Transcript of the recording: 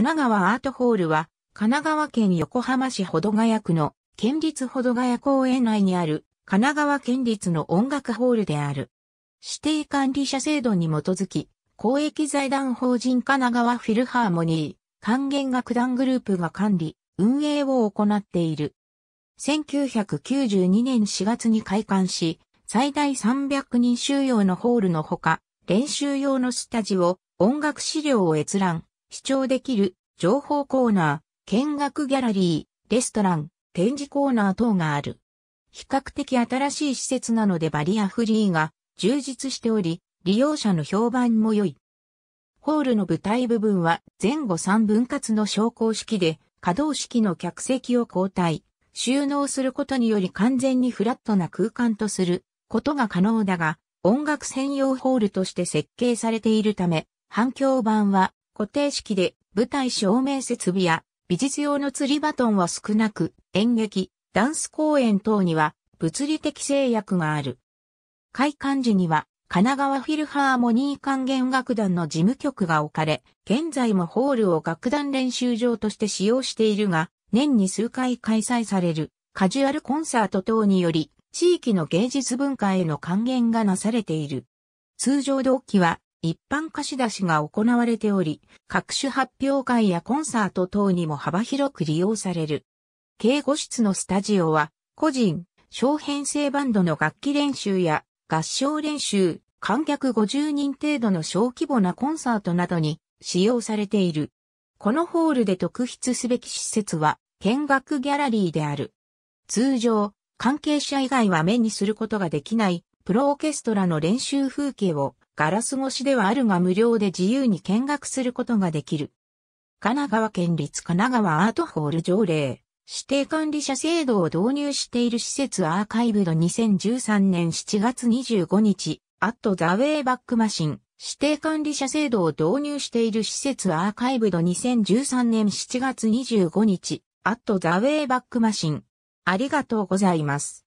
神奈川アートホールは、神奈川県横浜市保土ヶ谷区の県立保土ヶ谷公園内にある神奈川県立の音楽ホールである。指定管理者制度に基づき、公益財団法人神奈川フィルハーモニー、管弦楽団グループが管理、運営を行っている。1992年4月に開館し、最大300人収容のホールのほか、練習用のスタジオ、音楽資料を閲覧、視聴できる情報コーナー、見学ギャラリー、レストラン、展示コーナー等がある。比較的新しい施設なのでバリアフリーが充実しており、利用者の評判も良い。ホールの舞台部分は前後3分割の昇降式で、可動式の客席を交代、収納することにより完全にフラットな空間とすることが可能だが、音楽専用ホールとして設計されているため、反響板は固定式で舞台照明設備や美術用の釣りバトンは少なく、演劇、ダンス公演等には物理的制約がある。開館時には神奈川フィルハーモニー管弦楽団の事務局が置かれ、現在もホールを楽団練習場として使用しているが、年に数回開催されるカジュアルコンサート等により、地域の芸術文化への還元がなされている。通常同期は一般貸し出しが行われており、各種発表会やコンサート等にも幅広く利用される。警護室のスタジオは、個人、小編成バンドの楽器練習や合唱練習、観客50人程度の小規模なコンサートなどに使用されている。このホールで特筆すべき施設は見学ギャラリーである。通常、関係者以外は目にすることができないプロオーケストラの練習風景をガラス越しではあるが無料で自由に見学することができる。神奈川県立神奈川アートホール条例、指定管理者制度を導入している施設アーカイブド2013年7月25日、アットザウェイバックマシン、指定管理者制度を導入している施設アーカイブド2013年7月25日、アットザウェイバックマシン。ありがとうございます。